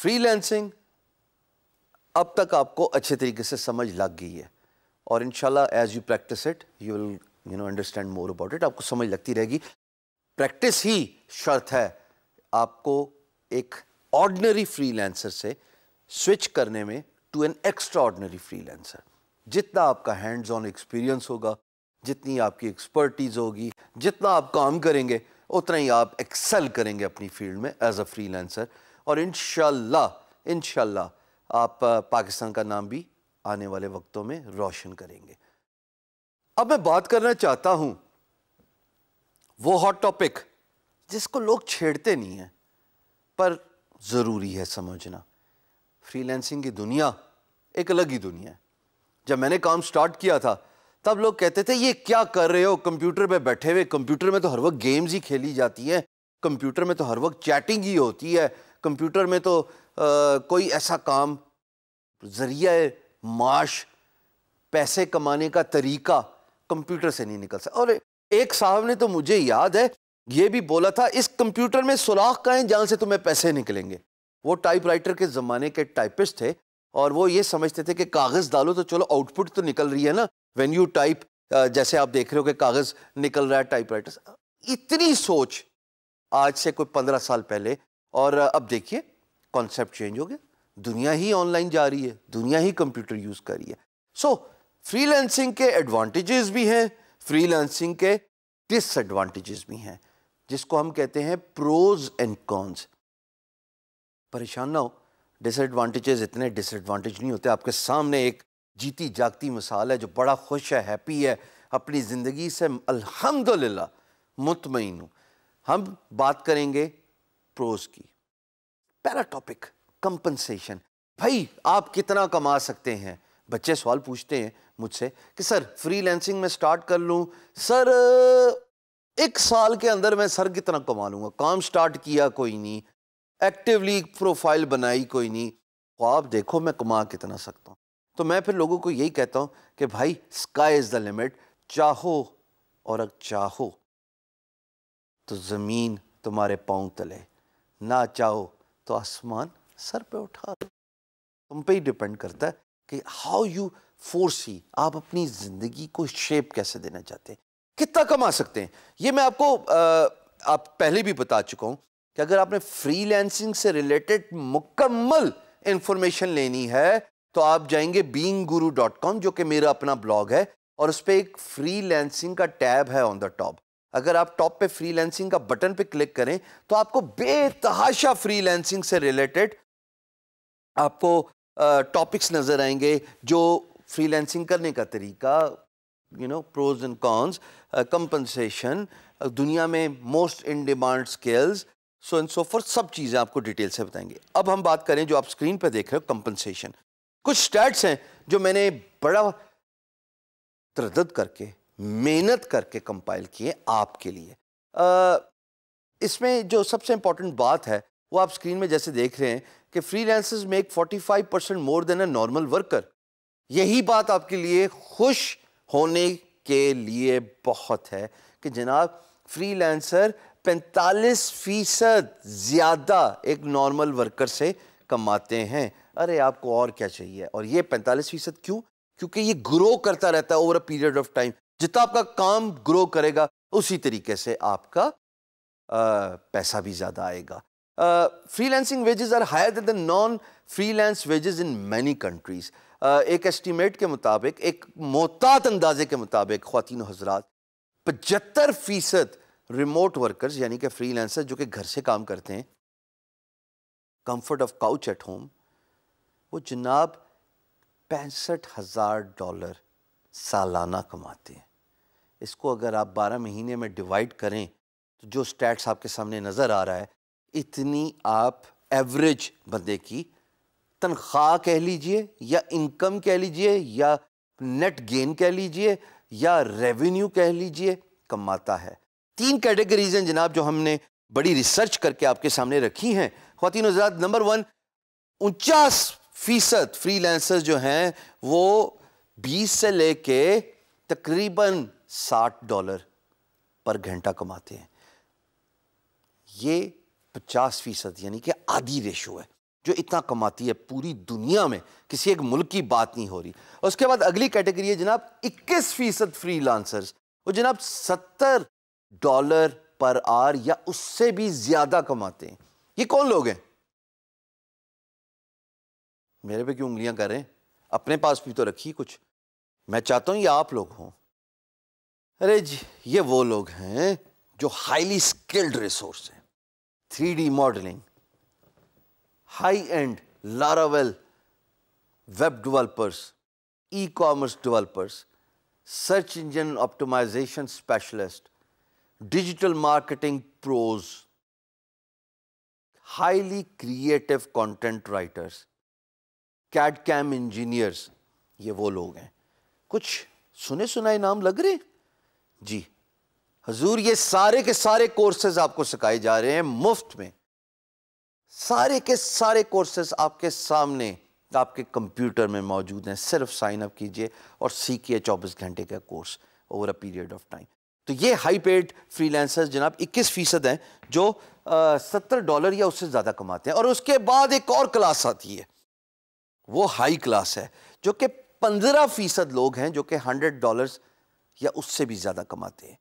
freelancing अब तक आपको अच्छे तरीके से समझ लग गई है और in as you practise it you will you know understand more about it आपको समझ लगती रहेगी प्रैक्टिस ही शर्त है आपको एक ऑर्डनरी फ्रीलैंसर से स्विच करने में to an extraordinary freelancer जितना आपका हैंड्स ऑन एक्सपीरियंस होगा जितनी आपकी एक्सपर्टीज़ होगी जितना आप काम करेंगे उतना ही आप एक्सेल करेंगे अपनी फील्ड में एज अ फ्रीलैंसर और इन इनशाला आप पाकिस्तान का नाम भी आने वाले वक्तों में रोशन करेंगे अब मैं बात करना चाहता हूं वो हॉट टॉपिक जिसको लोग छेड़ते नहीं हैं पर ज़रूरी है समझना फ्रीलैंसिंग की दुनिया एक अलग ही दुनिया है जब मैंने काम स्टार्ट किया था तब लोग कहते थे ये क्या कर रहे हो कंप्यूटर पे बैठे हुए कंप्यूटर में तो हर वक्त गेम्स ही खेली जाती हैं कंप्यूटर में तो हर वक्त चैटिंग ही होती है कंप्यूटर में तो आ, कोई ऐसा काम ज़रिया माश पैसे कमाने का तरीका कंप्यूटर से नहीं निकल सकता और एक साहब ने तो मुझे याद है ये भी बोला था इस कंप्यूटर में सुराख का है जहाँ से तुम्हें पैसे निकलेंगे वो टाइपराइटर के ज़माने के टाइपिस्ट थे और वो ये समझते थे कि कागज़ डालो तो चलो आउटपुट तो निकल रही है ना व्हेन यू टाइप जैसे आप देख रहे हो कि कागज़ निकल रहा है टाइपराइटर इतनी सोच आज से कोई पंद्रह साल पहले और अब देखिए कॉन्सेप्ट चेंज हो गया दुनिया ही ऑनलाइन जा रही है दुनिया ही कंप्यूटर यूज़ कर रही है सो so, फ्रीलांसिंग के एडवांटेजेस भी हैं फ्रीलांसिंग के डिसएडवांटेजेस भी हैं जिसको हम कहते हैं प्रोज एंड कॉन्स परेशान ना हो डिसएडवांटेजेस इतने डिसएडवांटेज नहीं होते आपके सामने एक जीती जागती मिसाल है जो बड़ा खुश है हैप्पी है अपनी ज़िंदगी से अल्हम्दुलिल्लाह मुतमिन हूँ हम बात करेंगे प्रोज की पैराटॉपिक कंपनसेशन भाई आप कितना कमा सकते हैं बच्चे सवाल पूछते हैं मुझसे कि सर फ्रीलैंसिंग में स्टार्ट कर लूं सर एक साल के अंदर मैं सर कितना कमा लूंगा काम स्टार्ट किया कोई नहीं एक्टिवली प्रोफाइल बनाई कोई नहीं तो आप देखो मैं कमा कितना सकता हूं तो मैं फिर लोगों को यही कहता हूं कि भाई स्काई इज़ द लिमिट चाहो और अगर चाहो तो ज़मीन तुम्हारे पांव तले ना चाहो तो आसमान सर पे उठा लो तुम पे ही डिपेंड करता है कि हाउ यू फोर्स ही आप अपनी ज़िंदगी को शेप कैसे देना चाहते हैं कितना कमा सकते हैं ये मैं आपको आ, आप पहले भी बता चुका हूं कि अगर आपने फ्रीलैंसिंग से रिलेटेड मुकम्मल इंफॉर्मेशन लेनी है तो आप जाएंगे बींग गुरु डॉट कॉम जो कि मेरा अपना ब्लॉग है और उस पर एक फ्री का टैब है ऑन द टॉप अगर आप टॉप पे फ्रीलैंसिंग का बटन पे क्लिक करें तो आपको बेतहाशा फ्रीलैंसिंग से रिलेटेड आपको टॉपिक्स नज़र आएंगे जो फ्रीलैंसिंग करने का तरीका you know pros and cons compensation दुनिया में most in demand skills so and so for सब चीज़ें आपको डिटेल से बताएंगे अब हम बात करें जो आप स्क्रीन पर देख रहे हो कंपनसेशन कुछ स्टैट्स हैं जो मैंने बड़ा तरद करके मेहनत करके कंपाइल किए आपके लिए इसमें जो सबसे इंपॉर्टेंट बात है वो आप स्क्रीन में जैसे देख रहे हैं कि एक make five percent more than a normal worker यही बात आपके लिए खुश होने के लिए बहुत है कि जनाब फ्री लेंसर पैंतालीस फीसद ज़्यादा एक नॉर्मल वर्कर से कमाते हैं अरे आपको और क्या चाहिए और ये पैंतालीस फीसद क्यों क्योंकि ये ग्रो करता रहता है over a period of time जितना आपका काम ग्रो करेगा उसी तरीके से आपका आ, पैसा भी ज़्यादा आएगा freelancing wages are higher than non freelance wages in many countries एक एस्टीमेट के मुताबिक एक मोहतात अंदाजे के मुताबिक खातिन हजरात पचहत्तर फ़ीसद रिमोट वर्कर्स यानी कि फ्री जो कि घर से काम करते हैं comfort of couch at home वो जनाब पैंसठ हज़ार डॉलर सालाना कमाते हैं इसको अगर आप 12 महीने में डिवाइड करें तो जो स्टैट्स आपके सामने नज़र आ रहा है इतनी आप एवरेज बंदे की तनख्वाह कह लीजिए या इनकम कह लीजिए या नेट गेन कह लीजिए या रेवेन्यू कह लीजिए कमाता है तीन कैटेगरीज हैं जनाब जो हमने बड़ी रिसर्च करके आपके सामने रखी हैं खातिन नंबर वन उनचास फीसद फ्री जो हैं वो बीस से लेके तकरीबन साठ डॉलर पर घंटा कमाते हैं ये पचास फीसद यानी कि आधी रेशो है जो इतना कमाती है पूरी दुनिया में किसी एक मुल्क की बात नहीं हो रही उसके बाद अगली कैटेगरी है जनाब 21 फीसद फ्री लांसर्स वो जनाब 70 डॉलर पर आर या उससे भी ज्यादा कमाते हैं ये कौन लोग हैं मेरे पे क्यों उंगलियां कर रहे हैं अपने पास भी तो रखी कुछ मैं चाहता हूं ये आप लोग हों अरे जी ये वो लोग हैं जो हाईली स्किल्ड रिसोर्स हैं three D modelling high end Laravel web developers e commerce developers search engine optimisation specialist digital marketing pros highly creative content writers CAD CAM engineers ये वो लोग हैं कुछ सुने सुनाए नाम लग रहे जी हजूर ये सारे के सारे कोर्सेज आपको सिखाए जा रहे हैं मुफ्त में सारे के सारे कोर्सेज आपके सामने आपके कंप्यूटर में मौजूद हैं सिर्फ साइन अप कीजिए और सीखिए 24 घंटे का course over a period of time तो ये हाई पेड फ्रीलांसर्स जनाब 21 फीसद हैं जो सत्तर डॉलर या उससे ज़्यादा कमाते हैं और उसके बाद एक और क्लास आती है वो हाई क्लास है जो कि पंद्रह फीसद लोग हैं जो कि हंड्रेड डॉलर या उससे भी ज़्यादा कमाते हैं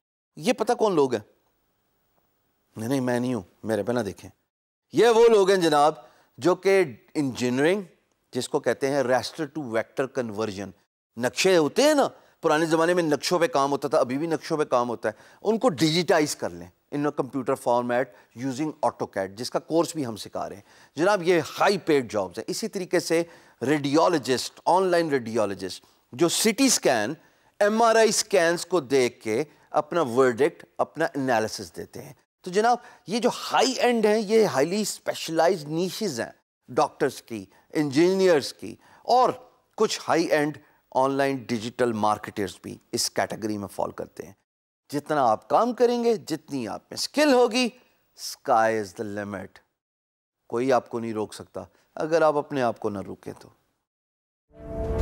ये पता कौन लोग हैं नहीं नहीं मैं नहीं हूं मेरे पे ना देखें ये वो लोग हैं जनाब जो कि इंजीनियरिंग जिसको कहते हैं रेस्टर टू वेक्टर कन्वर्जन नक्शे होते हैं ना पुराने ज़माने में नक्शों पे काम होता था अभी भी नक्शों पे काम होता है उनको डिजिटाइज कर लें in computer format using AutoCAD जिसका कोर्स भी हम सिखा रहे हैं जनाब ये हाई पेड जॉब्स है इसी तरीके से रेडियोलॉजिस्ट ऑनलाइन रेडियोलॉजिस्ट जो सिटी स्कैन एमआरआई स्कैन को देख के अपना वर्डिक्ट अपना एनालिसिस देते हैं तो जनाब ये जो हाई एंड हैं ये हाईली स्पेशलाइज नीशेज हैं डॉक्टर्स की इंजीनियर्स की और कुछ high end online digital marketers भी इस कैटेगरी में फॉल करते हैं जितना आप काम करेंगे जितनी आप में स्किल होगी स्काई इज़ द लिमिट कोई आपको नहीं रोक सकता अगर आप अपने आप को ना रोकें तो